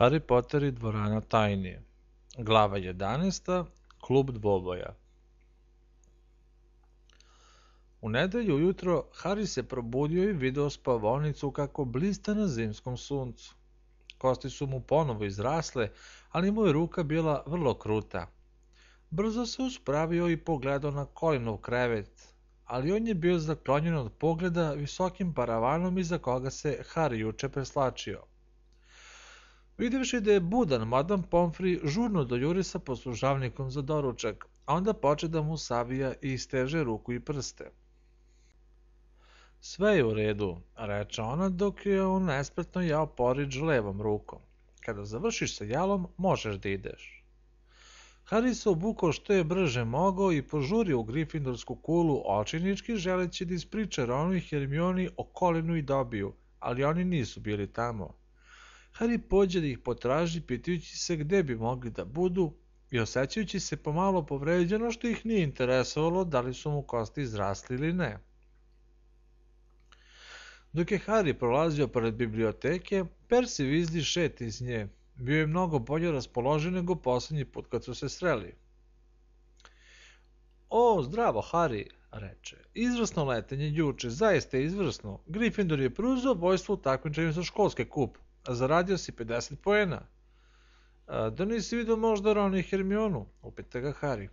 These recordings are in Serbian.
Harry Potter i dvorana tajni. Glava 11. Klub dvoboja. U nedelju ujutro Harry se probudio i video spavonicu kako blista na zimskom suncu. Kosti su mu ponovo izrasle, ali mu je ruka bila vrlo kruta. Brzo se uspravio i pogledao na kolinov krevet, ali on je bio zaklonjen od pogleda visokim paravanom iza koga se Harry juče preslačio. Videvši da je budan, Madame Pomfrey žurno dojuri sa poslužavnikom za doručak, a onda poče da mu savija i isteže ruku i prste. Sve je u redu, reče ona dok je on nespretno jao porič levom rukom. Kada završiš sa jalom, možeš da ideš. Harry se obukao što je brže mogao i požurio u Gryffindorsku kulu očinički želeći da ispriča Ronu i Hermioni o kolinu i dobiju, ali oni nisu bili tamo. Harry pođe da ih potraži pitajući se gde bi mogli da budu i osjećajući se pomalo povređeno što ih nije interesovalo da li su mu kosti izrasli ili ne. Dok je Harry prolazio pored biblioteke, Percy Weasley šet iz nje. Bio je mnogo bolje raspoložen nego poslednji put kad su se sreli. O, zdravo, Harry, reče. Izvrsno letenje juče, zaista je izvrsno. Gryffindor je pruzao bojstvo u takmičenju sa školske kup a zaradio si 50 poena. A, da nisi vidio možda Ron i Hermionu, upita ga Harry.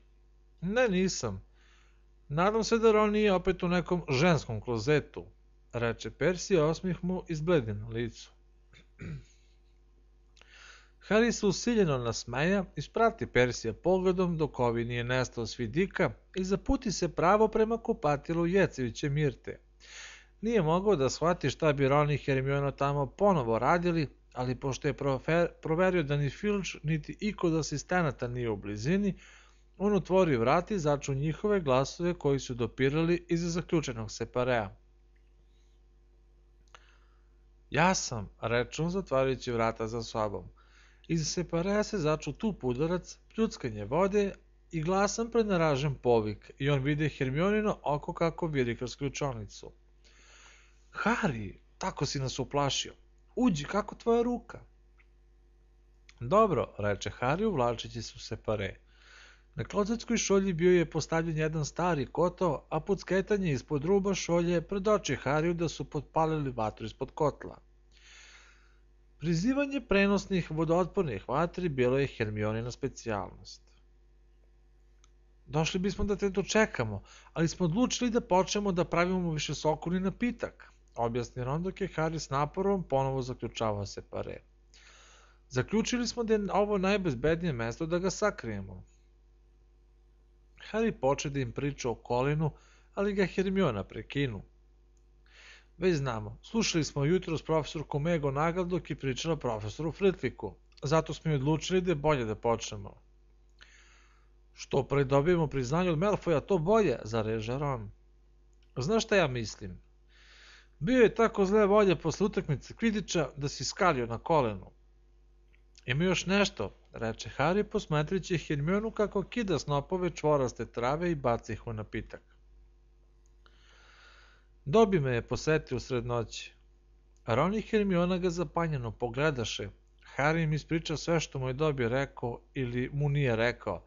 Ne, nisam. Nadam se da Ron nije opet u nekom ženskom klozetu, reče Percy, a osmih mu izbledi na licu. Harry se usiljeno nasmeja, isprati Persija pogledom dok ovi nije nestao s vidika i zaputi se pravo prema kupatilu Jeceviće Mirte – Nije mogao da shvati šta bi Ron i Hermiona tamo ponovo radili, ali pošto je profer, proverio da ni Filch niti iko od asistenata nije u blizini, on otvori vrati i začu njihove glasove koji su dopirali iz zaključenog separea. Ja sam, reče on zatvarajući vrata za sobom. Iz separea se začu tup udarac, pljuckanje vode i glasan prenaražen povik i on vide Hermionino oko kako viri kroz ključonicu. Hari, tako si nas uplašio. Uđi, kako tvoja ruka? Dobro, reče Hari uvlačeći se u separe. Na klozetskoj šolji bio je postavljen jedan stari kotao, a pod sketanje ispod ruba šolje predoče Hariju da su potpalili vatru ispod kotla. Prizivanje prenosnih vodootpornih vatri bilo je Hermionina specijalnost. Došli bismo da te dočekamo, ali smo odlučili da počnemo da pravimo višesokuni napitak objasni Ron dok je Harry s naporom ponovo zaključavao se pare. Zaključili smo da je ovo najbezbednije mesto da ga sakrijemo. Harry poče da im priča o Kolinu, ali ga Hermiona prekinu. Već znamo, slušali smo jutro s profesorkom Ego Nagal dok je pričala profesoru Fritviku. zato smo i odlučili da je bolje da počnemo. Što pre dobijemo priznanje od Malfoja, to bolje, zareže Ron. Znaš šta ja mislim? Bio je tako zle volje posle utakmice Kvidića da se skalio na kolenu. Ima još nešto, reče Harry posmetrići Hermionu kako kida snopove čvoraste trave i baci ih u napitak. Dobi me je posetio sred noći. Ron i Hermiona ga zapanjeno pogledaše. Harry im ispriča sve što mu je Dobi rekao ili mu nije rekao.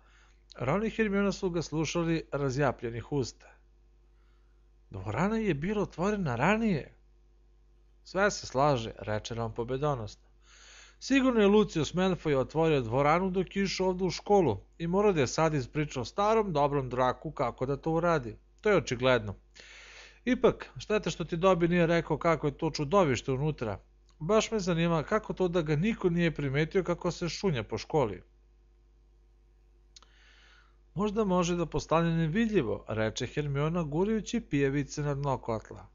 Ron i Hermiona su ga slušali razjapljenih usta. Dvorana je bila otvorena ranije. Sve se slaže, reče nam pobedonosno. Sigurno je Lucius Malfoy otvorio dvoranu dok je išao ovde u školu i mora da je sad ispričao starom dobrom draku kako da to uradi. To je očigledno. Ipak, te što ti Dobi nije rekao kako je to čudovište unutra. Baš me zanima kako to da ga niko nije primetio kako se šunja po školi. Možda može da postane nevidljivo, reče Hermiona gurajući pijevice na dno kotla.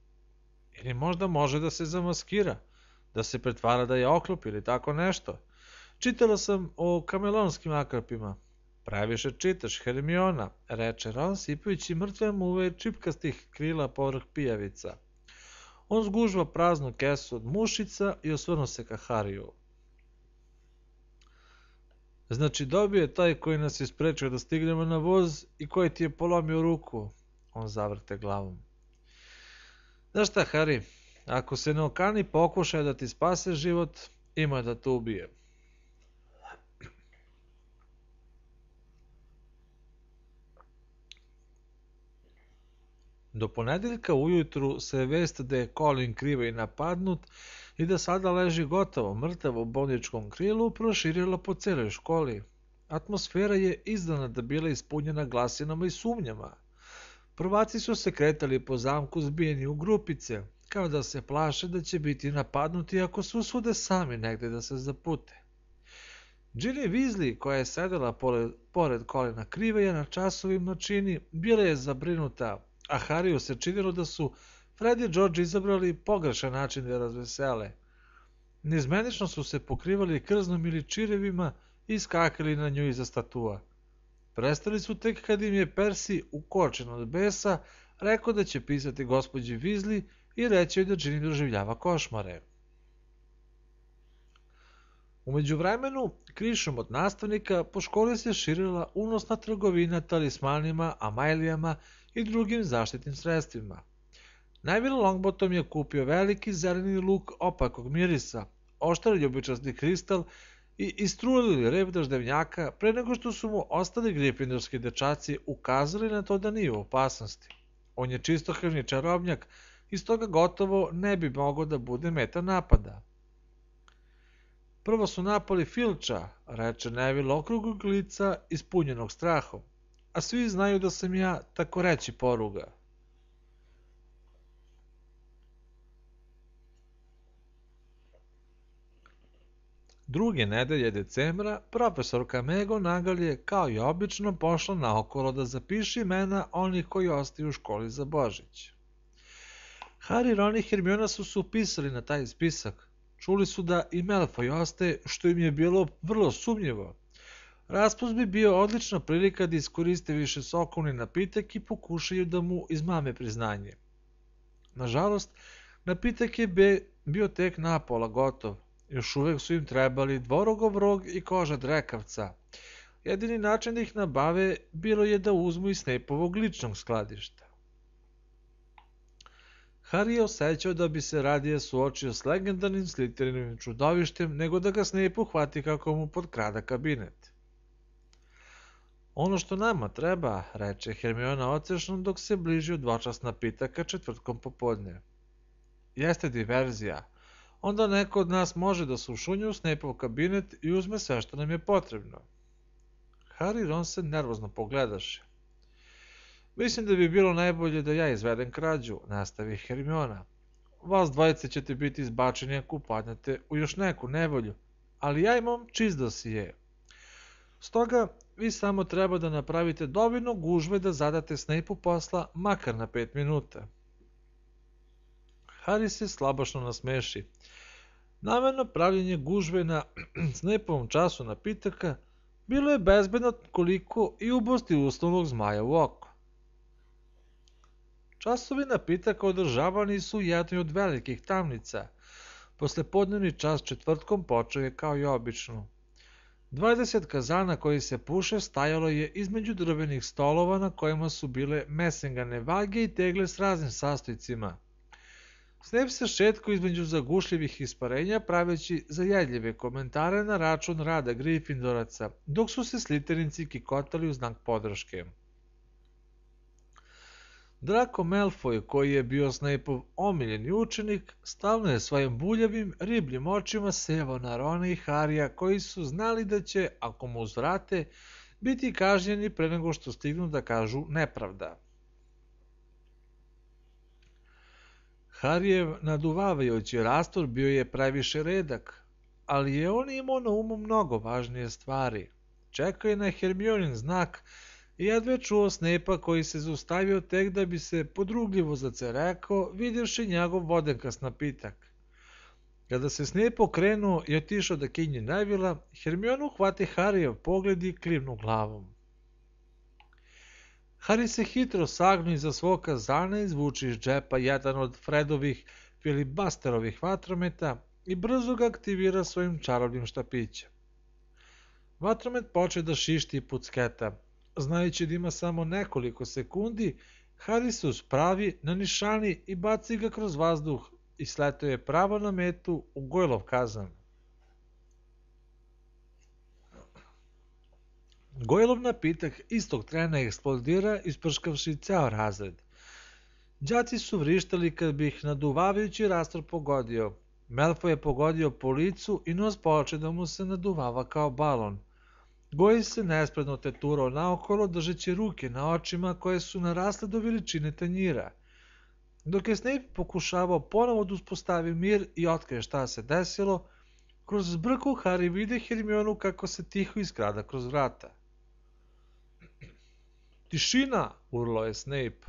Ili možda može da se zamaskira, da se pretvara da je oklop ili tako nešto. Čitala sam o kamelonskim akrapima. Previše čitaš, Hermiona, reče Ron sipajući mrtve muve čipkastih krila povrh pijavica. On zgužva praznu kesu od mušica i osvrnu se ka Hariju. Znači dobio je taj koji nas je sprečio da stignemo na voz i koji ti je polomio ruku. On zavrte glavom. Znaš šta, Harry, ako se ne okani pokušaj da ti spase život, ima da te ubije. Do ponedeljka ujutru se vest da je Colin krivo i napadnut i da sada leži gotovo mrtav u bolničkom krilu proširila po celoj školi. Atmosfera je izdana da bila ispunjena glasinama i sumnjama. Prvaci su se kretali po zamku zbijeni u grupice, kao da se plaše da će biti napadnuti ako se usude sami negde da se zapute. Ginny Weasley, koja je sedela pored, pored kolena krive je na časovim načini, bila je zabrinuta, a Hariju se činilo da su Fred i George izabrali pogrešan način da razvesele. Nizmenično su se pokrivali krznom ili čirevima i skakali na nju iza statua. Prestali su tek kad im je Percy, ukočen od besa, rekao da će pisati gospođi Vizli i reći joj da Džini doživljava košmare. Umeđu vremenu, krišom od nastavnika, po školi se širila unosna trgovina talismanima, amajlijama i drugim zaštitnim sredstvima. Neville Longbottom je kupio veliki zeleni luk opakog mirisa, oštar ljubičasti kristal i istrulili rep daždevnjaka pre nego što su mu ostali grifindorski dečaci ukazali na to da nije u opasnosti. On je čistokrvni čarobnjak i stoga gotovo ne bi mogao da bude meta napada. Prvo su napali Filča, reče Neville okrugog lica ispunjenog strahom, a svi znaju da sam ja tako reći poruga. Druge nedelje decembra profesorka Mego Nagal je kao i obično pošla naokolo da zapiše imena onih koji ostaju u školi za Božić. Harry, Ron i Hermiona su se upisali na taj spisak. Čuli su da i Malfoy ostaje, što im je bilo vrlo sumnjivo. Raspus bi bio odlična prilika da iskoriste više sokovni napitak i pokušaju da mu izmame priznanje. Nažalost, napitak je bio tek napola gotov, Još uvek su im trebali dvorogov rog i koža drekavca. Jedini način da ih nabave bilo je da uzmu iz Snapeovog ličnog skladišta. Harry je osjećao da bi se radije suočio s legendarnim slitirinim čudovištem nego da ga Snape uhvati kako mu podkrada kabinet. Ono što nama treba, reče Hermiona ocešnom dok se bliži u dvočasna pitaka četvrtkom popodne. Jeste diverzija, onda neko od nas može da se ušunju u Snape-ov kabinet i uzme sve što nam je potrebno. Harry Ron se nervozno pogledaše. Mislim da bi bilo najbolje da ja izvedem krađu, nastavi Hermiona. Vas dvajce ćete biti izbačeni ako upadnete u još neku nevolju, ali ja imam čist dosije. Stoga, vi samo treba da napravite dovoljno gužve da zadate Snape-u posla makar na 5 minuta. Harry se slabašno nasmeši. Namerno pravljenje gužve na snepovom času napitaka bilo je bezbedno koliko i ubosti uslovnog zmaja u oko. Časovi napitaka održavani su u jednoj od velikih tamnica. podnevni čas četvrtkom počeo je kao i obično. 20 kazana koji se puše stajalo je između drvenih stolova na kojima su bile mesengane vage i tegle s raznim sastojcima. Snep se šetko između zagušljivih isparenja praveći zajedljive komentare na račun rada Gryffindoraca, dok su se sliterinci kikotali u znak podrške. Draco Malfoy, koji je bio Snapeov omiljeni učenik, stalno je svojim buljavim, ribljim očima sevao na Rona i Harija, koji su znali da će, ako mu uzvrate, biti kažnjeni pre nego što stignu da kažu nepravda. Harijev naduvavajući rastor bio je previše redak, ali je on imao na umu mnogo važnije stvari. Čekao je na Hermionin znak i dve čuo Snepa koji se zustavio tek da bi se podrugljivo zacerekao, vidjevši njegov vodenkast napitak. Kada se Snape okrenuo i otišao da kinje Nevila, Hermionu uhvati Harijev pogled i krivnu glavom. Harry se hitro sagnu iza svog kazana zvuči iz džepa jedan od Fredovih filibasterovih vatrometa i brzo ga aktivira svojim čarobnim štapićem. Vatromet poče da šišti i pucketa. Znajući da ima samo nekoliko sekundi, Harry se uspravi na nišani i baci ga kroz vazduh i sletuje pravo na metu u Gojlov kazan. Гойлов napitak istog trena eksplodira isprškavši ceo razred. Đaci su vrištali kad bi ih naduvavajući rastor pogodio. Melfo je pogodio po licu i nos poče da mu se naduvava kao balon. Goji se nespredno teturao naokolo držeći ruke na očima koje su narasle do veličine tanjira. Dok je Snape pokušavao ponovo da uspostavi mir i otkrije šta se desilo, kroz zbrku Harry vide Hermionu kako se tiho iskrada kroz vrata. Tišina, urlo je Snape.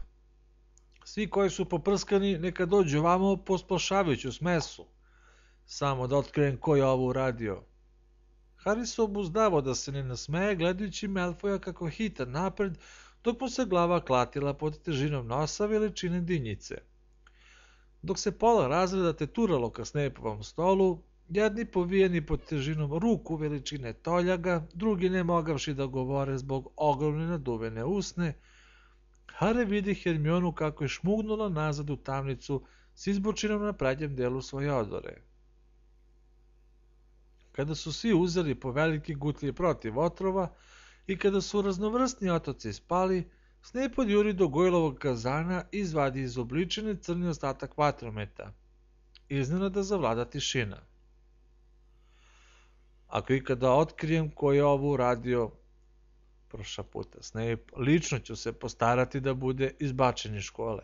Svi koji su poprskani neka dođu vamo po spašaviću smesu. Samo da otkrijem ko je ovo uradio. Harry se obuzdavao da se ne nasmeje gledajući Malfoja kako hita napred dok mu se glava klatila pod težinom nosa veličine dinjice. Dok se pola razreda teturalo ka Snapevom stolu, Jedni povijeni pod težinom ruku veličine toljaga, drugi ne mogavši da govore zbog ogromne naduvene usne, Hare vidi Hermionu kako je šmugnula nazad u tamnicu s izbočinom na prednjem delu svoje odore. Kada su svi uzeli po veliki gutlje protiv otrova i kada su raznovrsni otoci spali, Snape podjuri do Gojlovog kazana i izvadi iz obličine crni ostatak vatrometa. Iznenada zavlada tišina. Ako ikada otkrijem ko je ovo uradio, prošla puta Snape, lično ću se postarati da bude izbačen iz škole.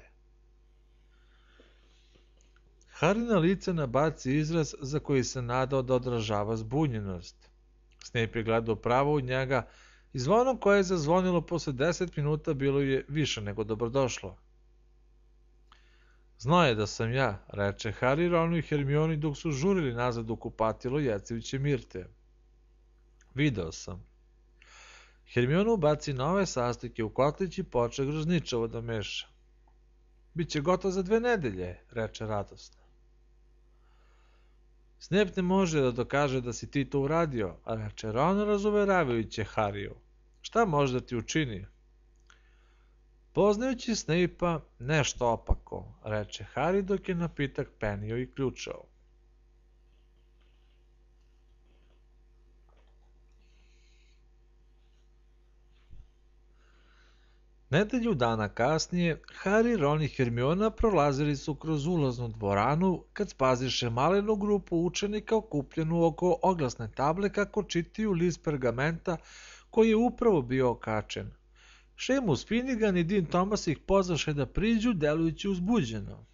Harry na lice nabaci izraz za koji se nadao da odražava zbunjenost. Snape je gledao pravo u njega i zvonom koje je zazvonilo posle 10 minuta bilo je više nego dobrodošlo. Znao je da sam ja, reče Harry, Ronu i Hermioni dok su žurili nazad u kupatilo Jeceviće Mirte. Video sam. Hermionu baci nove sastojke u kotlić i poče grozničavo da meša. Biće gotovo za dve nedelje, reče radosno. Snep ne može da dokaže da si ti to uradio, a reče Ron razoveravajuće Hariju. Šta može da ti učini? Poznajući Snape-a, nešto opako, reče Harry dok je napitak penio i ključao. Nedelju dana kasnije, Harry, Ron i Hermiona prolazili su kroz ulaznu dvoranu kad spaziše malenu grupu učenika okupljenu oko oglasne table kako čitiju list pergamenta koji je upravo bio okačen – Šemus Finnegan i Dean Thomas ih pozvaše da priđu, delujući uzbuđeno.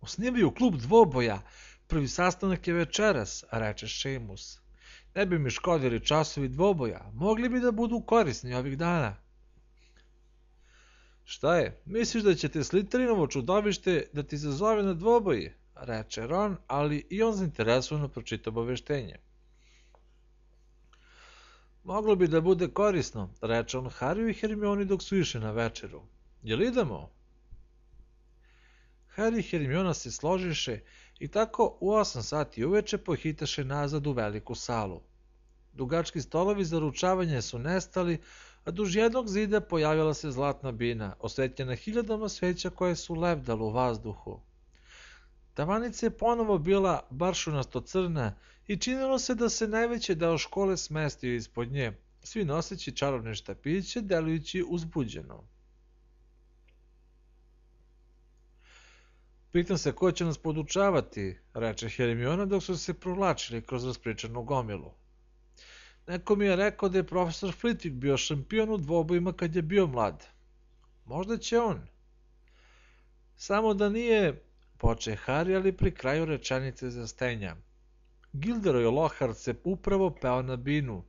Osnivaju klub dvoboja, prvi sastanak je večeras, reče Šemus. Ne bi mi škodili časovi dvoboja, mogli bi da budu korisni ovih dana. Šta je, misliš da će te Slitrinovo čudovište da ti zazove na dvoboji? reče Ron, ali i on zainteresovano pročita obaveštenje. Moglo bi da bude korisno, reče on Hariju i Hermioni dok su išli na večeru. Jel idemo? Harry i Hermiona se složiše i tako u 8 sati uveče pohitaše nazad u veliku salu. Dugački stolovi za ručavanje su nestali, a duž jednog zida pojavila se zlatna bina, osvetljena hiljadama sveća koje su lebdale u vazduhu. Tavanica je ponovo bila baršunasto crna i činilo se da se najveći deo škole smestio ispod nje, svi noseći čarobne štapiće, delujući uzbuđeno. Pitam se ko će nas podučavati, reče Hermiona dok su se provlačili kroz raspričanu gomilu. Neko mi je rekao da je profesor Flitwick bio šampion u dvobojima kad je bio mlad. Možda će on. Samo da nije, poče Harry, ali pri kraju rečenice zastenja. Gilderoy Lohar se upravo peo na binu.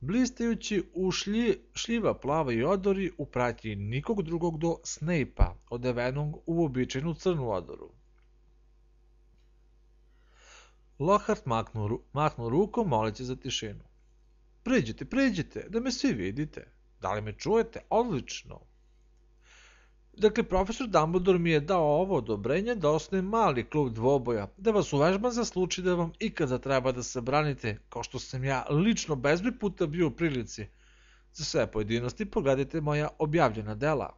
Blistajući u šlji, šljiva i odori u pratnji nikog drugog do Snape-a, odevenog u običajnu crnu odoru. Lohart maknuo, maknuo rukom moleći za tišinu. Pređite, pređite, da me svi vidite. Da li me čujete? Odlično. Dakle, profesor Dumbledore mi je dao ovo odobrenje da osne mali klub dvoboja, da vas uvežba za slučaj da vam ikada treba da se branite, kao što sam ja lično bezbroj puta bio u prilici. Za sve pojedinosti pogledajte moja objavljena dela.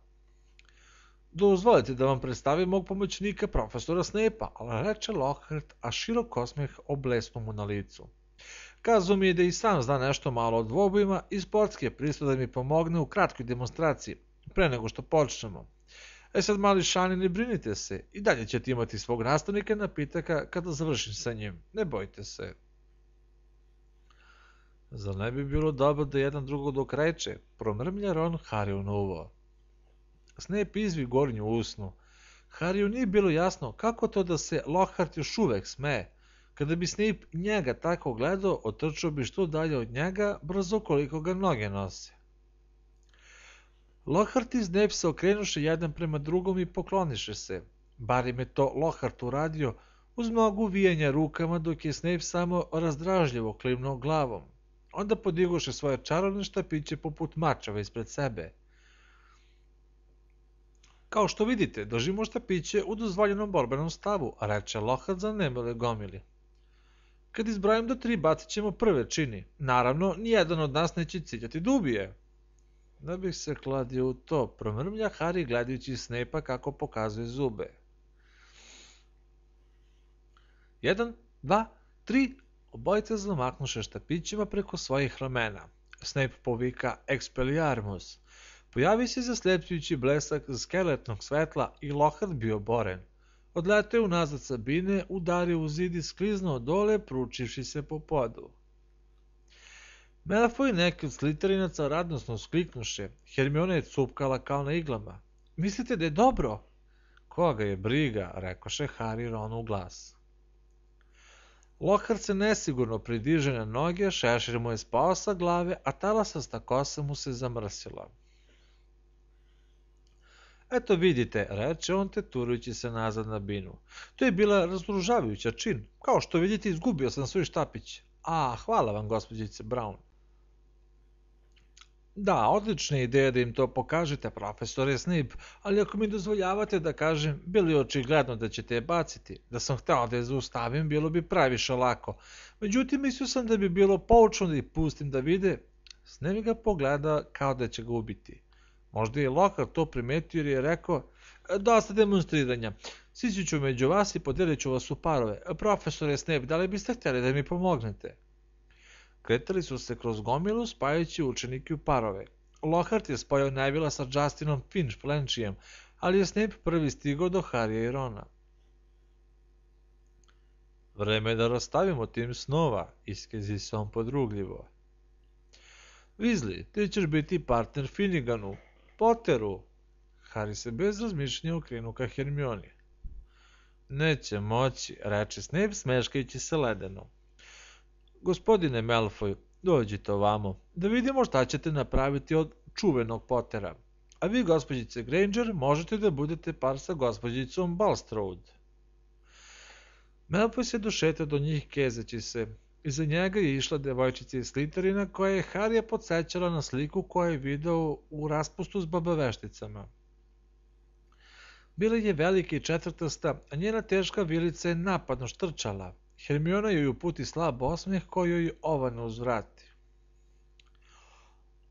Dozvolite da vam predstavim mog pomoćnika profesora Snape-a, ali reče Lockhart, a širok osmeh oblesnu mu na licu. Kazu mi je da i sam zna nešto malo o dvobojima i sportski je da mi pomogne u kratkoj demonstraciji, pre nego što počnemo. E sad mali Šani, ne brinite se, i dalje ćete imati svog nastavnika na pitaka kada završim sa njim, ne bojte se. Zar ne bi bilo dobro da jedan drugog dok reče, promrmlja Ron Harryu novo. Snape izvi gornju usnu. Harryu nije bilo jasno kako to da se Lockhart još uvek smeje. Kada bi Snape njega tako gledao, otrčao bi što dalje od njega, brzo koliko ga noge nose. Lohart i Snap se okrenuše jedan prema drugom i pokloniše se. im je to Lockhart uradio uz mnogo uvijanja rukama dok je Snap samo razdražljivo klimnuo glavom. Onda podigoše svoje čarovne štapiće poput mačeva ispred sebe. Kao što vidite, držimo štapiće u dozvoljenom borbenom stavu, reče Lohart za nemele gomili. Kad izbrojim do tri bacit ćemo prve čini. Naravno, nijedan od nas neće ciljati dubije. Da Da bih se kladio u to, promrmlja Harry gledajući Snape-a kako pokazuje zube. Jedan, dva, tri, obojica zlomaknuše štapićima preko svojih ramena. Snape povika Expelliarmus. Pojavi se zaslepljujući blesak skeletnog svetla i bi bio boren. u unazad Sabine, udario u zidi skliznuo dole, pručivši se po podu. Malfoy neki od slitarinaca radnosno skliknuše. Hermione je cupkala kao na iglama. Mislite da je dobro? Koga je briga, rekoše Harry Ron u glas. Lokar se nesigurno pridiže na noge, šešir mu je spao sa glave, a talasasta kosa mu se zamrsila. Eto vidite, reče on turujući se nazad na binu. To je bila razdružavajuća čin. Kao što vidite, izgubio sam svoj štapić. A, hvala vam, gospođice Brown. Da, odlična ideja da im to pokažete, profesore Snip, ali ako mi dozvoljavate da kažem, bilo je očigledno da ćete je baciti. Da sam hteo da je zaustavim, bilo bi praviše lako. Međutim, mislio sam da bi bilo poučno da ih pustim da vide. Snip ga pogleda kao da će ga ubiti. Možda je Lokar to primetio jer je rekao, dosta demonstriranja. Sići ću među vas i podelit ću vas u parove. Profesore Snip, da li biste htjeli da mi pomognete? Kretali su se kroz gomilu spajajući učenike u parove. Lockhart je spojao najvila sa Justinom Finch Flenchijem, ali je Snape prvi stigao do Harija i Rona. Vreme je da rastavimo tim snova, iskezi se on podrugljivo. Vizli, ti ćeš biti partner Finiganu, Potteru. Harry se bez razmišljenja okrenuo ka Hermioni. Neće moći, reče Snape smeškajući se ledeno. Gospodine Malfoy, dođite ovamo, da vidimo šta ćete napraviti od čuvenog potera. A vi, gospođice Granger, možete da budete par sa gospođicom Balstrode. Malfoy se došetao do njih kezeći se. Iza njega je išla devojčica iz Slytherina koja je Harija podsjećala na sliku koju je video u raspustu s babavešticama. Bila je velika i četvrtasta, a njena teška vilica je napadno štrčala – Hermiona joj uputi slab osmih koji joj Ovan uzvrati.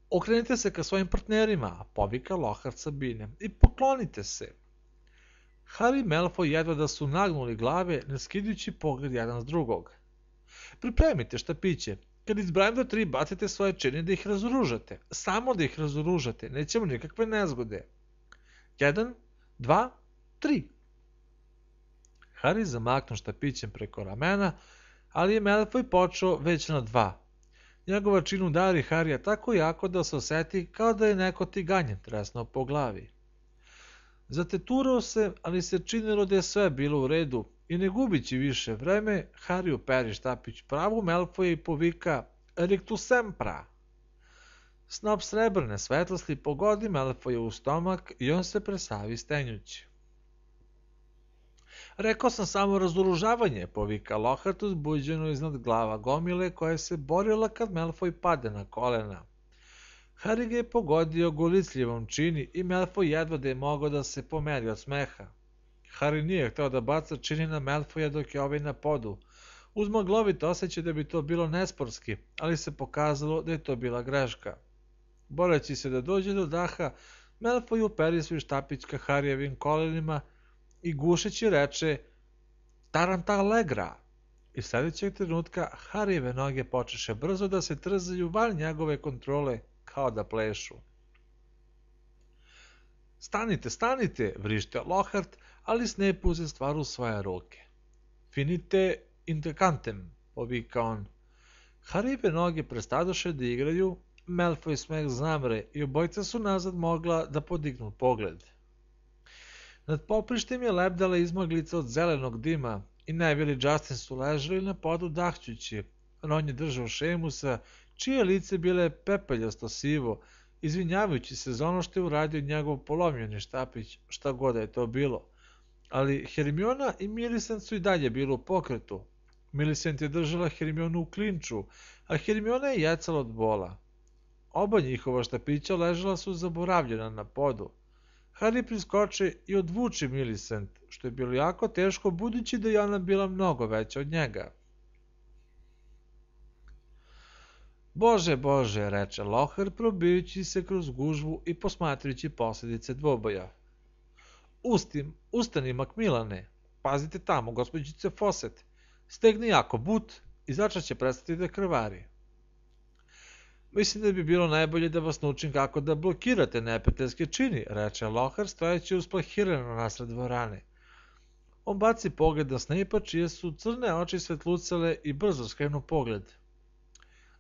Okrenite se ka svojim partnerima, povika Lohar Sabine, i poklonite se. Harry i Malfoy jedva da su nagnuli glave, ne skidujući pogled jedan s drugog. Pripremite šta piće. Kad izbrajem do tri, bacite svoje čine da ih razoružate. Samo da ih razoružate, nećemo nikakve nezgode. Jedan, dva, tri. Harry zamaknu štapićem preko ramena, ali je Malfoy počeo već na dva. Njegova čin udari Harija tako jako da se oseti kao da je neko tiganjem tresno po glavi. Zateturao se, ali se činilo da je sve bilo u redu i ne gubići više vreme, Harry uperi štapić pravu Malfoy i povika Rictus Sempra. Snop srebrne svetlosti pogodi Malfoy u stomak i on se presavi stenjući. Rekao sam samo razoružavanje, povika Lohart uzbuđeno iznad glava gomile koja se borila kad Malfoy pade na kolena. Harry ga je pogodio gulicljivom čini i Malfoy jedva da je mogao da se pomeri od smeha. Harry nije hteo da baca čini na Malfoya dok je ovaj na podu. Uz maglovit osjećaj da bi to bilo nesporski, ali se pokazalo da je to bila greška. Boreći se da dođe do daha, Malfoy uperi svoj štapić ka Harijevim kolenima i gušeći reče Allegra. I sledećeg trenutka Harijeve noge počeše brzo da se trzaju van njegove kontrole kao da plešu. Stanite, stanite, vrište Lohart, ali Snape uze stvar u svoje ruke. Finite intekantem, povika on. Haribe noge prestadoše da igraju, Malfoy smeh zamre i obojca su nazad mogla da podignu pogled. Nad poprištem je lebdala izmaglica od zelenog dima i Neville Justin su ležali na podu dahćući, Ron je držao Šemusa, čije lice bile pepeljasto sivo, izvinjavajući se za ono što je uradio njegov polomljeni štapić, šta god da je to bilo. Ali Hermiona i Milisent su i dalje bili u pokretu. Millicent je držala Hermionu u klinču, a Hermiona je jecala od bola. Oba njihova štapića ležala su zaboravljena na podu. Harry priskoče i odvuče Millicent, što je bilo jako teško budući da je ona bila mnogo veća od njega. Bože, bože, reče Lohar probijući se kroz gužvu i posmatrajući posljedice dvoboja. Ustim, ustani Macmillane, pazite tamo, gospođice Fawcett, stegni jako but i začat će prestati da krvari. Mislim da bi bilo najbolje da vas naučim kako da blokirate neprijateljske čini, reče Lohar stojeći usplahirano nasred dvorane. On baci pogled na Snape-a čije su crne oči svetlucale i brzo skrenu pogled.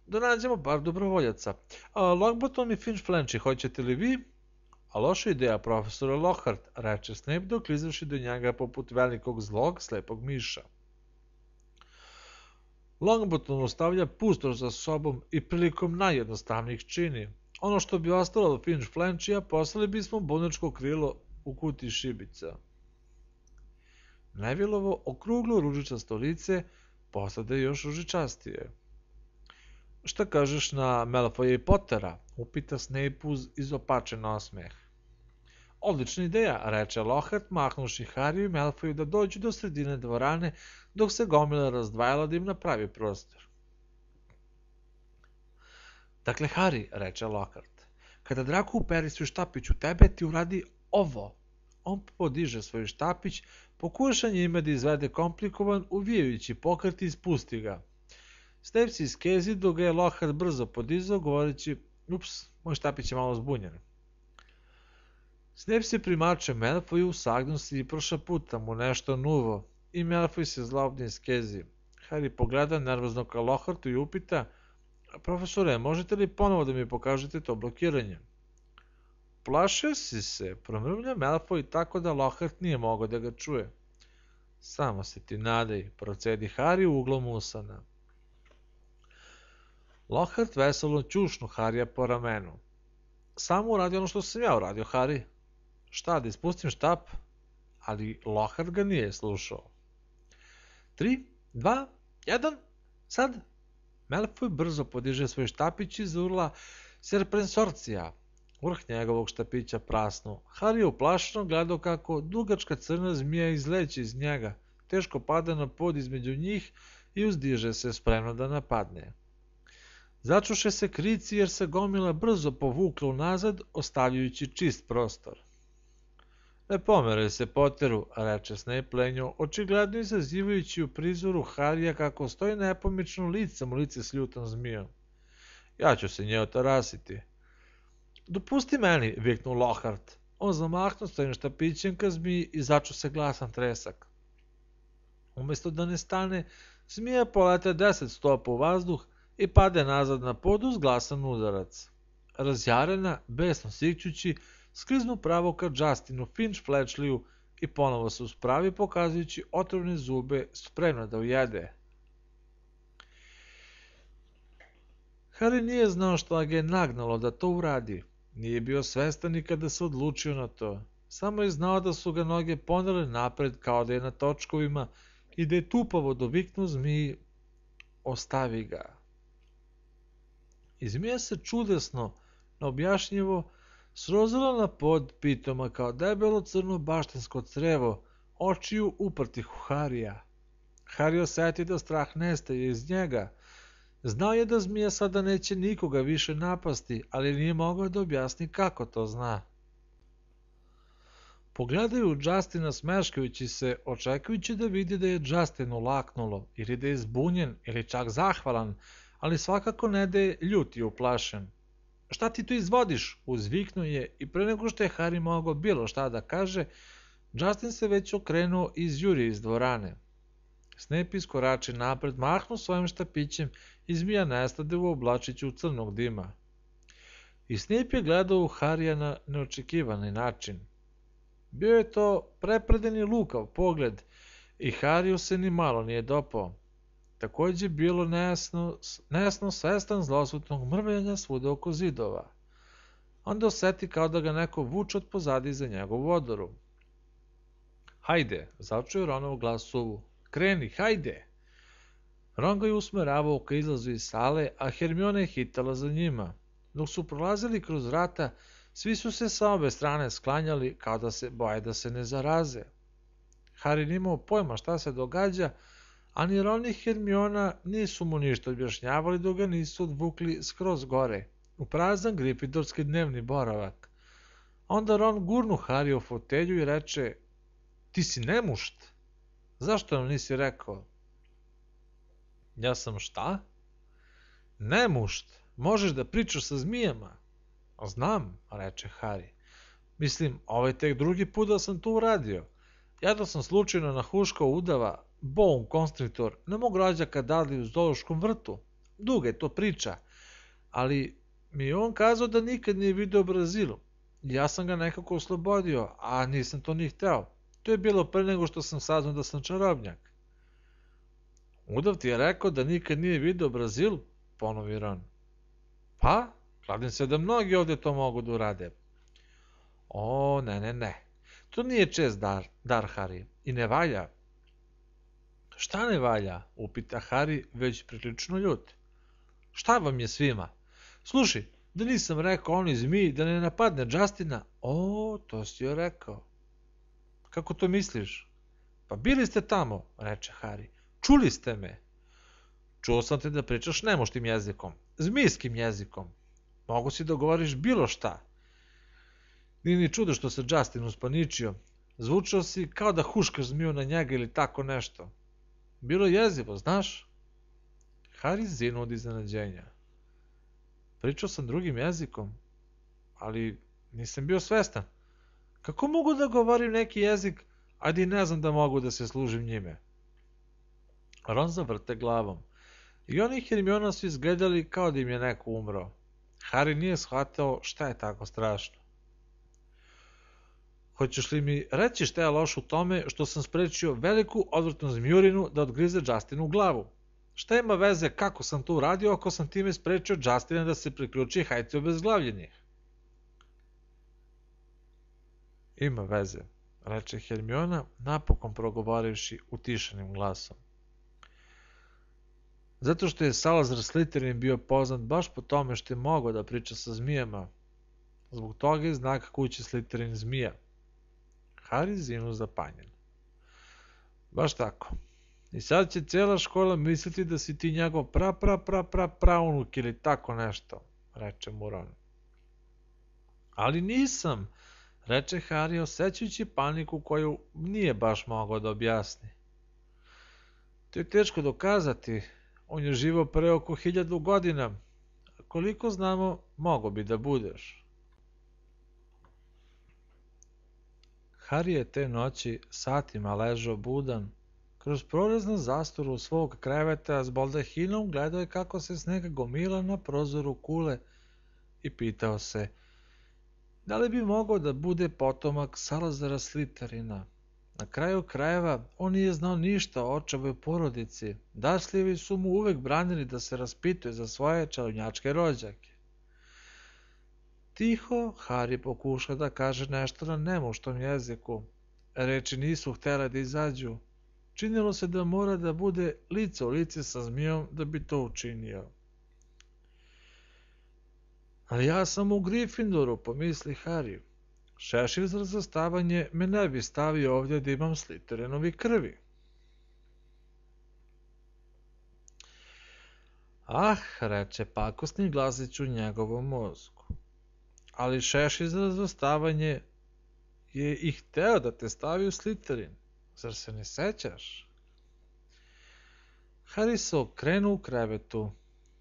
Donađemo da par dobrovoljaca. A, Longbottom i Finch Flenchi, hoćete li vi? A loša ideja, profesora Lockhart, reče Snape dok lizavši do njega poput velikog zlog slepog miša. Longbottom ostavlja pustoš za sobom i prilikom najjednostavnijih čini. Ono što bi ostalo od Finch Flanchija poslali bismo bunečko krilo u kuti šibica. Nevilovo okruglo ružičasto lice postade još ružičastije. Šta kažeš na Malfoye i Pottera? Upita Snape uz izopačen osmeh. Odlična ideja, reče Lohart, mahnuši Hariju i Melfoju da dođu do sredine dvorane dok se gomila razdvajala da im napravi prostor. Dakle, Harry, reče Lockhart, kada Draku uperi svoj štapić u tebe, ti uradi ovo. On podiže svoj štapić, pokušan je da izvede komplikovan, uvijajući pokret i ispusti ga. Stepsi iskezi dok ga je Lockhart brzo podizao, govoreći, ups, moj štapić je malo zbunjen. Snape se primače примача Мелфой и i си puta mu nešto nuvo i и se се skezi. Harry pogleda nervozno ka ка i upita Profesore, možete li ponovo da mi pokažete to blokiranje? Plašio si se, promrmlja Malfoy tako da Lockhart nije mogao da ga čuje. Samo se ti nadej, procedi Harry uglom usana. Lockhart veselo ćušnu Harija po ramenu. Samo uradi ono što sam ja uradio, Harry šta da ispustim štap, ali Lohar ga nije slušao. 3, 2, 1, sad! Malfoy brzo podiže svoj štapić iz urla Serprensorcija. Vrh njegovog štapića prasno. Harry je uplašeno gledao kako dugačka crna zmija izleće iz njega. Teško pada na pod između njih i uzdiže se spremno da napadne. Začuše se krici jer se gomila brzo povukla unazad, ostavljajući čist prostor. Ne pomere se Potteru, reče Snape lenjo, očigledno izazivajući u prizoru Harija kako stoji nepomično licam u lice s ljutom zmijom. Ja ću se nje otarasiti. Dopusti meni, viknu Lohart. On zamahnu svojim štapićem ka zmiji i začu se glasan tresak. Umesto da ne stane, zmija polete deset stopa u vazduh i pade nazad na podu s glasan udarac. Razjarena, besno sikćući, skriznu pravo ka Justinu Finch Fletchliju i ponovo se uspravi pokazujući otrovne zube spremno da ujede. Harry nije znao šta ga je nagnalo da to uradi. Nije bio svestan ni kada da se odlučio na to. Samo je znao da su ga noge ponele napred kao da je na točkovima i da je tupavo doviknu da zmiji ostavi ga. I zmija se čudesno, neobjašnjivo, objašnjivo srozila na pod pitoma kao debelo crno baštansko crevo, očiju uprtih u Harija. Harij osjeti da strah nestaje iz njega. Znao je da zmija sada neće nikoga više napasti, ali nije mogao da objasni kako to zna. Pogledaju Justina smeškajući se, očekujući da vidi da je Justinu ulaknulo, ili da je zbunjen, ili čak zahvalan, ali svakako ne da je ljut i uplašen. Šta ti tu izvodiš? Uzviknu je i pre nego što je Harry mogao bilo šta da kaže, Justin se već okrenuo i juri iz dvorane. Snape iskorači napred, mahnu svojim štapićem i zmija nestade u oblačiću crnog dima. I Snape je gledao u Harija na neočekivani način. Bio je to prepredeni lukav pogled i Hariju se ni malo nije dopao. Takođe bilo nejasno, nejasno svestan zlosutnog mrvenja svuda oko zidova. Onda oseti kao da ga neko vuče od pozadi za njegovu odoru. Hajde, začuje Ronovu glasovu. Kreni, hajde! Ron ga je usmeravao ka izlazu iz sale, a Hermione je hitala za njima. Dok su prolazili kroz vrata, svi su se sa obe strane sklanjali kao da se boje da se ne zaraze. Harry nimao pojma šta se događa, a ni Ron i Hermiona nisu mu ništa objašnjavali dok ga nisu odvukli skroz gore, u prazan gripidorski dnevni boravak. Onda Ron gurnu Harry u fotelju i reče, ti si nemušt? Zašto nam nisi rekao? Ja sam šta? Nemušt, možeš da pričaš sa zmijama. Znam, reče Harry. Mislim, ovaj tek drugi put da sam to uradio. Ja da sam slučajno nahuškao udava, Boom konstruktor na mog rođaka dali u Zološkom vrtu. Duga je to priča. Ali mi je on kazao da nikad nije video Brazilu. Ja sam ga nekako oslobodio, a nisam to ni hteo. To je bilo pre nego što sam saznao da sam čarobnjak. Udav ti je rekao da nikad nije video Brazil, ponovi Ron. Pa, kladim se da mnogi ovde to mogu da urade. O, ne, ne, ne. To nije čest dar, dar Harry. I ne valja. Šta ne valja? upita Hari već prilično ljut. Šta vam je svima? Slušaj, da nisam rekao on iz mi, da ne napadne Justina. O, to si joj rekao. Kako to misliš? Pa bili ste tamo, reče Hari. Čuli ste me. Čuo sam te da pričaš nemoštim jezikom, zmijskim jezikom. Mogu si da govoriš bilo šta. Nije ni čudo što se Justin uspaničio. Zvučao si kao da huškaš zmiju na njega ili tako nešto. Bilo je jezivo, znaš? Harry zinu od iznenađenja. Pričao sam drugim jezikom, ali nisam bio svestan. Kako mogu da govorim neki jezik, a di ne znam da mogu da se služim njime? Ron zavrte glavom. I oni Hermiona su izgledali kao da im je neko umro. Harry nije shvatao šta je tako strašno. Hoćeš li mi reći šta je loš u tome što sam sprečio veliku odvrtnu zmijurinu da odgrize Justinu glavu? Šta ima veze kako sam to uradio ako sam time sprečio Justina da se priključi hajci obezglavljenih? Ima veze, reče Hermiona, napokon progovarivši utišanim glasom. Zato što je Salazar Slytherin bio poznat baš po tome što je mogao da priča sa zmijama. Zbog toga je znak kuće Slytherin zmija. Harizinu zapanjeno. Baš tako. I sad će cijela škola misliti da si ti njegov pra pra pra pra unuk ili tako nešto, reče Muron. Ali nisam, reče Harry osjećajući paniku koju nije baš mogao da objasni. To je teško dokazati, on je živo pre oko hiljadu godina. Koliko znamo, mogo bi da budeš. Harry je te noći satima ležao budan. Kroz prolaznu zastoru svog kreveta s baldahinom gledao je kako se snega gomila na prozoru kule i pitao se da li bi mogao da bude potomak Salazara Slitarina. Na kraju krajeva on nije znao ništa o očevoj porodici. Dašljevi su mu uvek branili da se raspituje za svoje čalunjačke rođake. Tiho, Harry pokuša da kaže nešto na nemoštom jeziku. Reči nisu htjele da izađu. Činilo se da mora da bude lice u lice sa zmijom da bi to učinio. Ali ja sam u Gryffindoru, pomisli Harry. Šešir za razastavanje me ne bi stavio ovdje da imam sliterenovi krvi. Ah, reče pakosni glasić u njegovom mozgu. Ali Šeši za razvrstavanje je i hteo da te stavi u Slytherin. Zar se ne sećaš? Harry se okrenu u krevetu.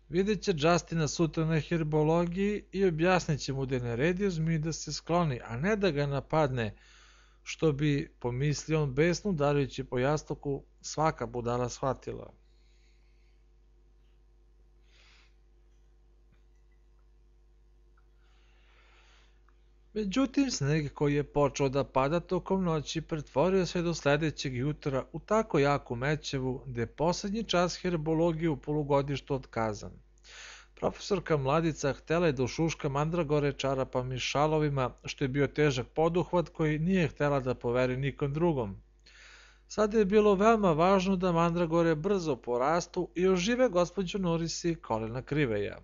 Vidjet će Justina sutra na herbologiji i objasnit će mu da je naredio zmi da se skloni, a ne da ga napadne, što bi pomislio on besno, darujući po jastoku, svaka budala shvatila. Međutim, sneg koji je počeo da pada tokom noći pretvorio se do sledećeg jutra u tako jaku mećevu da je poslednji čas herbologije u polugodištu otkazan. Profesorka Mladica htela je da ušuška mandragore čarapam i šalovima, što je bio težak poduhvat koji nije htela da poveri nikom drugom. Sada je bilo veoma važno da mandragore brzo porastu i ožive gospođu Norisi kolena kriveja.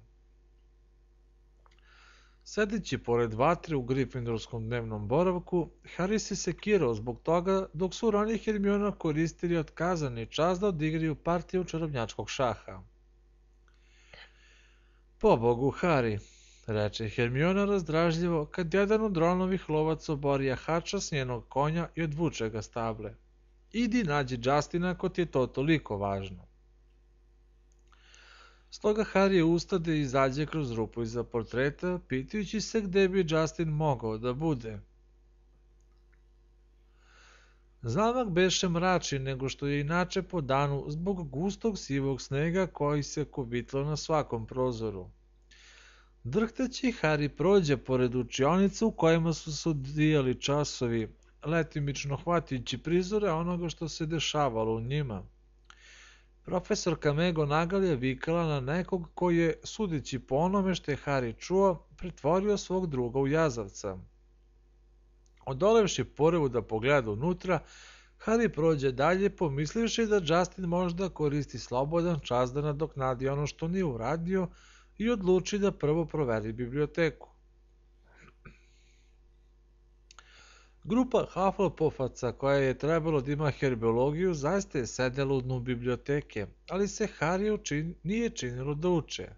Sedeći pored vatre u Gryffindorskom dnevnom boravku, Harry se sekirao zbog toga dok su Ron i Hermiona koristili otkazani čas da odigraju partiju čarobnjačkog šaha. Pobogu, Harry, reče Hermiona razdražljivo kad jedan od Ronovih lovaca oborija hača s njenog konja i odvuče ga stable. Idi nađi Justina ako ti je to toliko važno. Stoga Harry ustade i izađe kroz rupu iza portreta, pitajući se gde bi Justin mogao da bude. Zamak beše mrači nego što je inače po danu zbog gustog sivog snega koji se kubitlo na svakom prozoru. Drhteći Harry prođe pored učionica u kojima su se odvijali časovi, letimično hvatajući prizore onoga što se dešavalo u njima. Profesorka Mego Nagal je vikala na nekog koji je, sudeći po onome što je Harry čuo, pretvorio svog druga u jazavca. Odolevši porevu da pogleda unutra, Harry prođe dalje pomislivši da Justin možda koristi slobodan čas da nadoknadi ono što nije uradio i odluči da prvo proveri biblioteku. Grupa Hufflepuffaca koja je trebalo da ima herbiologiju zaista je sedela u dnu biblioteke, ali se Harry čin, nije činilo da uče.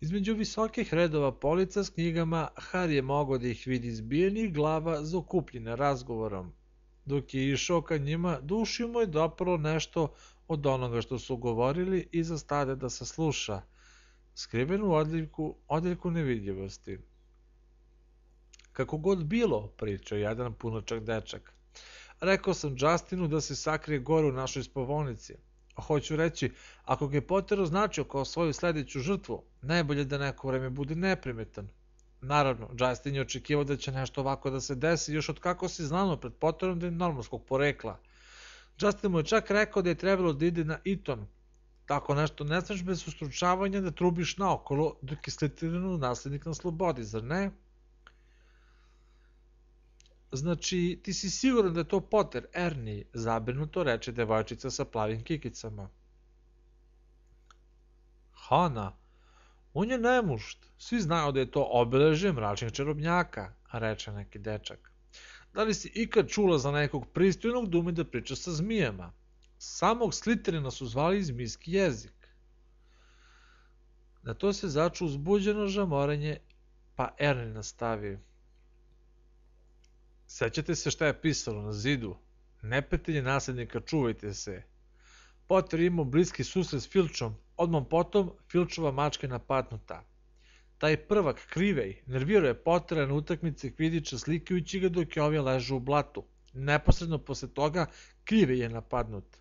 Između visokih redova polica s knjigama, Harry je mogao da ih vidi zbijenih glava okupljene razgovorom. Dok je išao ka njima, duši mu je dopalo nešto od onoga što su govorili i zastade da se sluša, skriven u odljivku, odljivku nevidljivosti. Kako god bilo, pričao jedan punočak dečak. Rekao sam Justinu da se sakrije gore u našoj spavonici. Hoću reći, ako ga je Potter označio kao svoju sledeću žrtvu, najbolje da neko vreme bude neprimetan. Naravno, Justin je očekivao da će nešto ovako da se desi još od kako si znano pred Potterom da je normalskog porekla. Justin mu je čak rekao da je trebalo da ide na Eton. Tako nešto ne smeš bez ustručavanja da trubiš naokolo dok je sletirano naslednik na slobodi, zar ne? Znači, ti si siguran da je to Potter, Ernie, zabrinuto reče devojčica sa plavim kikicama. Hana, on je nemušt, svi znaju da je to obeležje mračnih čarobnjaka, reče neki dečak. Da li si ikad čula za nekog pristojnog dumi da priča sa zmijama? Samog Sliterina su zvali zmijski jezik. Na to se začu uzbuđeno žamoranje, pa Ernie nastavio. Sećate se šta je pisalo na zidu? Neprijatelji naslednika, čuvajte se. Potter imao bliski susret s Filčom, odmah potom Filčova mačka je napatnuta. Taj prvak, krivej, nervirao je Pottera na utakmici Kvidića slikajući ga dok je ovaj leže u blatu. Neposredno posle toga krivej je napadnut.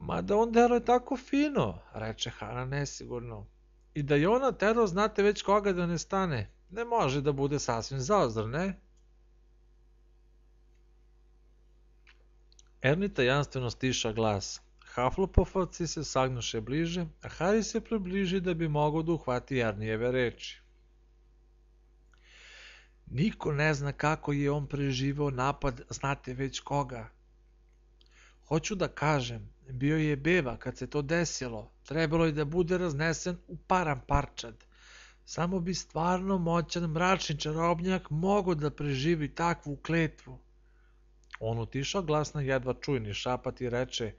Ma da delo je tako fino, reče Hana nesigurno. I da je ona telo znate već koga da ne stane. Ne može da bude sasvim zaozr, ne? Erni tajanstveno stiša glas. Haflopofovci se sagnuše bliže, a Harry se približi da bi mogao da uhvati Ernijeve reči. Niko ne zna kako je on preživao napad, znate već koga. Hoću da kažem, bio je beba kad se to desilo, trebalo je da bude raznesen u param parčad. Samo bi stvarno moćan mračni čarobnjak mogao da preživi takvu kletvu. On utiša glasno jedva čujni šapat i reče,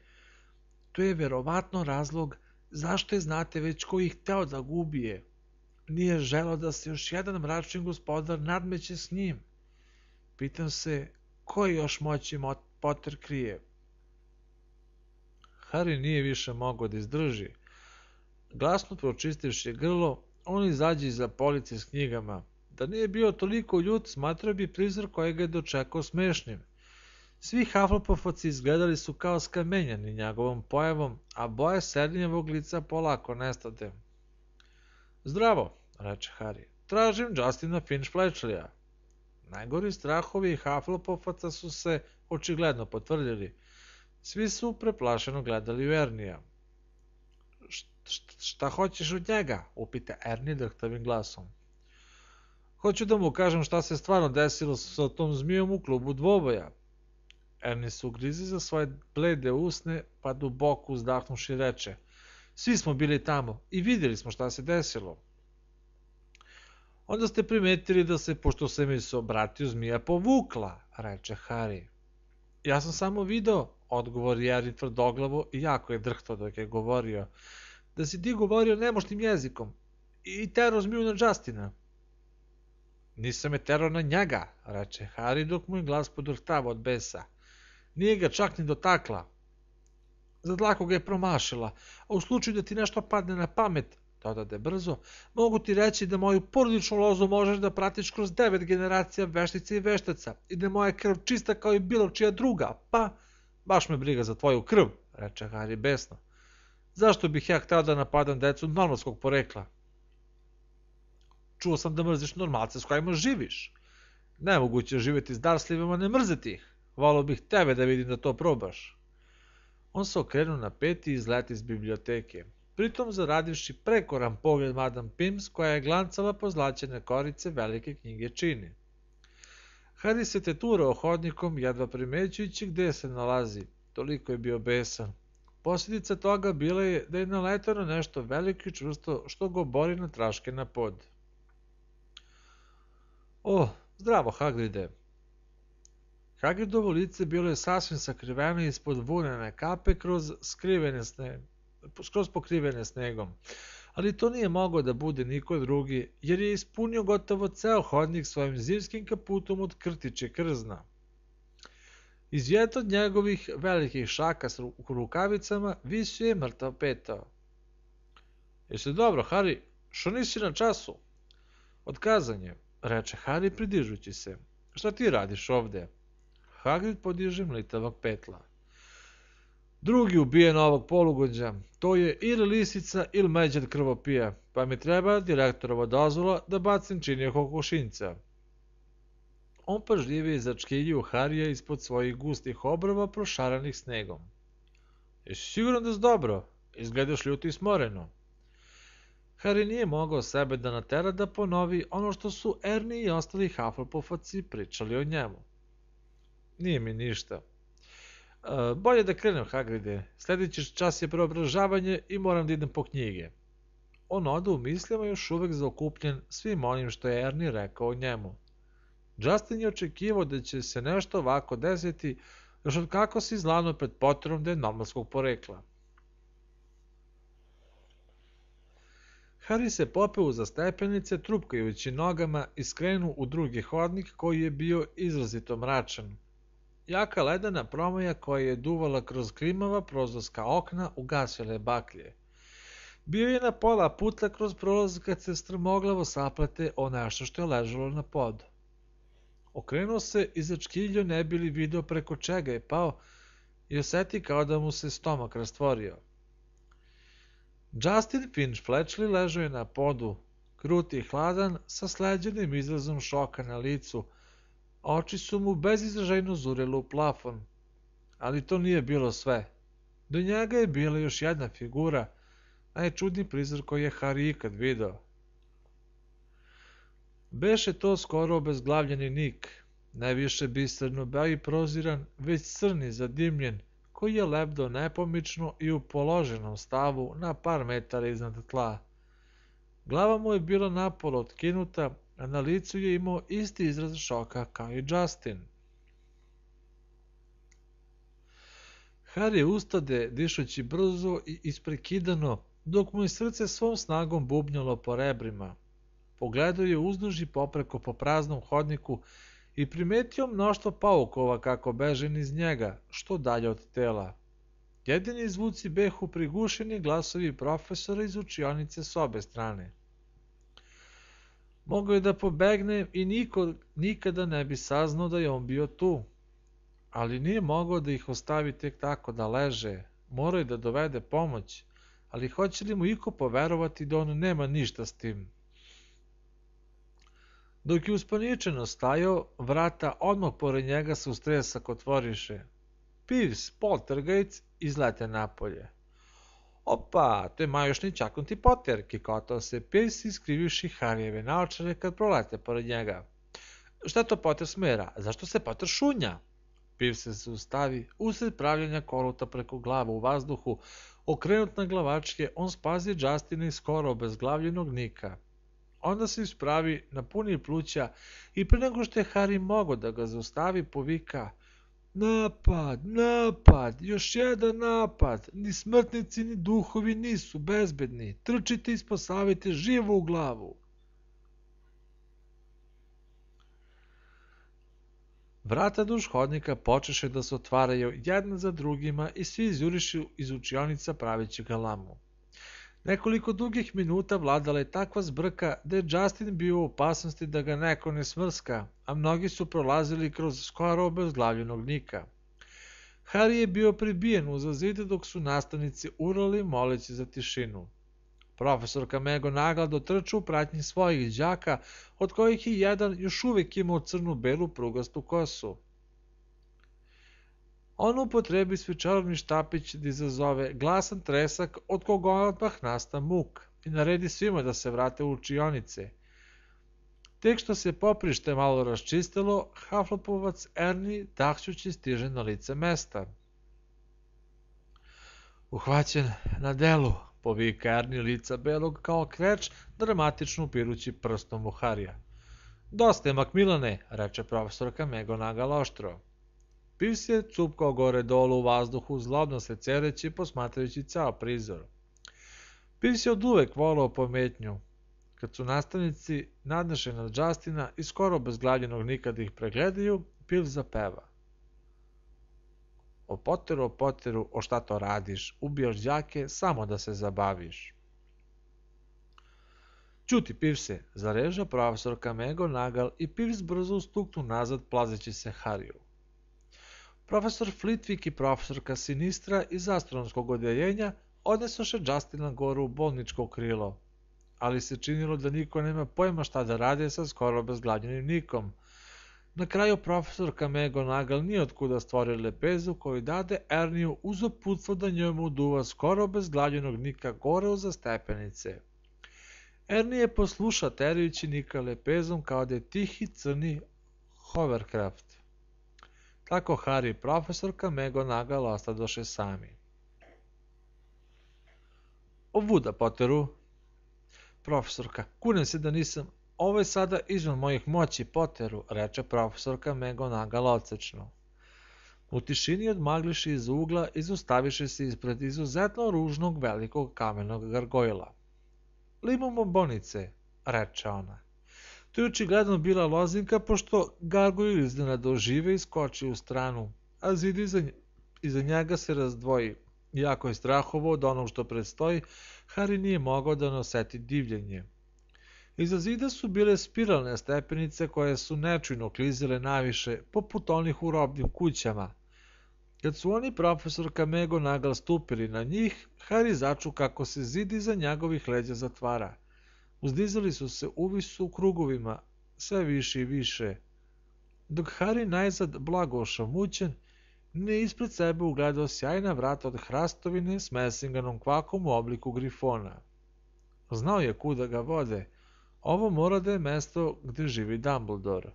to je verovatno razlog zašto je znate već ko ih hteo da gubije. Nije želo da se još jedan mračni gospodar nadmeće s njim. Pitam se, je još moći Potter krije? Harry nije više mogao da izdrži. Glasno pročistivši grlo, on izađe iza police s knjigama. Da nije bio toliko ljud, smatrao bi prizor kojeg je dočekao smešnim. Svi Hufflepuffovci izgledali su kao skamenjeni njegovom pojavom, a boje sedljenjevog lica polako nestade. Zdravo, reče Harry. Tražim Justina Finch Fletchlija. Najgori strahovi Hufflepufaca su se očigledno potvrdili. Svi su preplašeno gledali u Ernija. Šta hoćeš od njega? upita Erni drhtavim glasom. Hoću da mu kažem šta se stvarno desilo sa tom zmijom u klubu dvoboja, Ernest ugrizi za svoje blede usne, pa duboko uzdahnuši reče. Svi smo bili tamo i videli smo šta se desilo. Onda ste primetili da se, pošto se mi se obratio, zmija povukla, reče Harry. Ja sam samo video, odgovor Jerry tvrdoglavo i jako je drhtao dok je govorio, da si ti govorio nemoštim jezikom i tero zmiju na Justina. Nisam je tero na njega, reče Harry dok mu je glas podrhtava od besa. Nije ga čak ni dotakla. Za ga je promašila, a u slučaju da ti nešto padne na pamet, dodade brzo, mogu ti reći da moju porodičnu lozu možeš da pratiš kroz devet generacija veštica i veštaca i da je moja krv čista kao i bilo čija druga, pa baš me briga za tvoju krv, reče Harry besno. Zašto bih ja htio da napadam decu normalskog porekla? Čuo sam da mrziš normalce s kojima živiš. Nemoguće živjeti s darslivima, ne mrzeti ih. Valo bih tebe da vidim da to probaš. On se okrenuo na peti i izlet iz biblioteke, pritom zaradivši prekoran pogled Madame Pims koja je glancala po zlaćene korice velike knjige čini. Hadi se te turao hodnikom, jedva primećujući gde se nalazi. Toliko je bio besan. Posljedica toga bila je da je naletano nešto veliko i čvrsto što go bori na traške na pod. O, zdravo Hagride, Hagridovo lice bilo je sasvim sakriveno ispod vunene kape kroz, skrivene sne, skroz pokrivene snegom. Ali to nije mogao da bude niko drugi, jer je ispunio gotovo ceo hodnik svojim zimskim kaputom od krtiče krzna. Iz od njegovih velikih šaka s rukavicama visio je mrtav petao. Jesi dobro, Hari, što nisi na času? Otkazan je, reče Hari pridižući se. Šta ti radiš ovde? Hagrid podiže mlitavog petla. Drugi ubijen ovog polugođa, to je ili lisica ili međer krvopija, pa mi treba direktorova dozvola da bacim činje kokošinca. On pažljivije začkilju Harija ispod svojih gustih obrova prošaranih snegom. Jesi siguran da je dobro? Izgledaš ljuti i smoreno. Harry nije mogao sebe da natera da ponovi ono što su Ernie i ostali Hufflepuffaci pričali o njemu. Nije mi ništa. Uh, bolje da krenem, Hagride. Sljedeći čas je preobražavanje i moram da idem po knjige. On ode u mislima još uvek zaokupljen svim onim što je Ernie rekao o njemu. Justin je očekivao da će se nešto ovako desiti, još od kako si zlano pred potrebom da je normalskog porekla. Harry se popeo za stepenice trupkajući nogama i skrenu u drugi hodnik koji je bio izrazito mračan. Jaka ledena promaja koja je duvala kroz klimava prozorska okna ugasila je baklje. Bio je na pola puta kroz prolaz kad se strmoglavo saplate o nešto što je ležalo na podu. Okrenuo se i čkiljo ne bili video preko čega je pao i oseti kao da mu se stomak rastvorio. Justin Finch Fletchley ležao je na podu, krut i hladan, sa sleđenim izrazom šoka na licu, Oči su mu bezizražajno zurele u plafon. Ali to nije bilo sve. Do njega je bila još jedna figura, najčudni prizor koji je Harry ikad video. Beše to skoro obezglavljeni Nik, najviše bistrno i proziran, već crni zadimljen, koji je lebdo nepomično i u položenom stavu na par metara iznad tla. Glava mu je bila napolo otkinuta, Na licu je imao isti izraz šoka kao i Justin. Harry ustade, dišući brzo i isprekidano, dok mu je srce svom snagom bubnjalo po rebrima. Pogledao je uzduž i popreko po praznom hodniku i primetio mnoštvo paukova kako beže niz njega, što dalje od tela. Jedini zvuci behu prigušeni glasovi profesora iz učionice s obe strane. Mogao je da pobegne i niko nikada ne bi saznao da je on bio tu. Ali nije mogao da ih ostavi tek tako da leže, morao je da dovede pomoć, ali hoće li mu iko poverovati da on nema ništa s tim? Dok je uspaničeno stajao, vrata odmah pored njega se ustresak otvoriše. Pivs, Poltergeist izlete napolje. Opa, to je majošni čakunti Potter, kikotao se Percy iskrivivši Harijeve naočare kad prolete pored njega. Šta to Potter smera? Zašto se poter šunja? Piv se ustavi, usred pravljanja koluta preko glava u vazduhu, okrenut na glavačke, on spazi Justina i skoro obezglavljenog Nika. Onda se ispravi, na puni pluća i pre nego što je Harry mogao da ga zaustavi, povika – Napad, napad, još jedan napad. Ni smrtnici, ni duhovi nisu bezbedni. Trčite i spasavite živu glavu. Vrata duš hodnika počeše da se otvaraju jedna za drugima i svi izjurišu iz učionica praveći galamu. Nekoliko dugih minuta vladala je takva zbrka da je Justin bio u opasnosti da ga neko ne smrska, a mnogi su prolazili kroz skoro obezglavljenog Nika. Harry je bio pribijen uza zide dok su nastavnici urali moleći za tišinu. Profesorka Mego nagla dotrču u pratnji svojih đaka, od kojih je jedan još uvek imao crnu belu prugastu kosu on upotrebi svi čarobni štapić da izazove glasan tresak od koga odmah nasta muk i naredi svima da se vrate u učionice. Tek što se poprište malo raščistilo, Haflopovac Erni dahćući stiže na lice mesta. Uhvaćen na delu, povika Erni lica belog kao kreč, dramatično upirući prstom u Harija. Dosta je, Makmilane, reče profesorka Megonaga Loštro. Pivs je cupkao gore dolu u vazduhu, zlobno se cereći, posmatrajući ceo prizor. Pivs je od uvek volao pometnju, kad su nastavnici nadnaše nad Justina i skoro bezglavljenog nikad ih pregledaju, Pivs zapeva. O poteru, o poteru, o šta to radiš, ubijaš đake samo da se zabaviš. Ćuti, Pivse, zareža profesor Kamego Nagal i Pivs brzo ustuknu nazad plazeći se Hariju. Profesor Flitwick i profesorka Sinistra iz astronomskog odjeljenja odnesoše Justina goru u bolničko krilo, ali se činilo da niko nema pojma šta da rade sa skoro obezgladnjenim Nikom. Na kraju profesorka Mego Nagal nije otkuda stvori lepezu koju dade Erniju uz oputstvo da njemu duva skoro obezgladnjenog Nika gore uza stepenice. Ernije posluša terajući Nika lepezom kao da je tihi crni hovercraft. Tako Harry i profesorka Mego Nagala ostadoše sami. Ovuda poteru. Profesorka, kunem se da nisam, ovo je sada izvan mojih moći poteru, reče profesorka Mego Nagala ocečno. U tišini odmagliši iz ugla, izustaviše se ispred izuzetno ružnog velikog kamenog gargojla. Limo bonice, reče ona. To je očigledno bila lozinka, pošto gargoyle iznena dožive i skoči u stranu, a zid iza, iza njega se razdvoji. Jako je strahovo od onog što predstoji, Harry nije mogao da noseti divljenje. Iza zida su bile spiralne stepenice koje su nečujno klizile naviše, poput onih u robnim kućama. Kad su oni profesor Kamego nagal stupili na njih, Harry začu kako se zid iza njegovih leđa zatvara – Uzdizali su se uvisu u krugovima, sve više i više, dok Hari najzad blago ošamućen, ne ispred sebe ugledao sjajna vrata od hrastovine s mesinganom kvakom u obliku grifona. Znao je kuda ga vode, ovo mora da je mesto gde živi Dumbledore.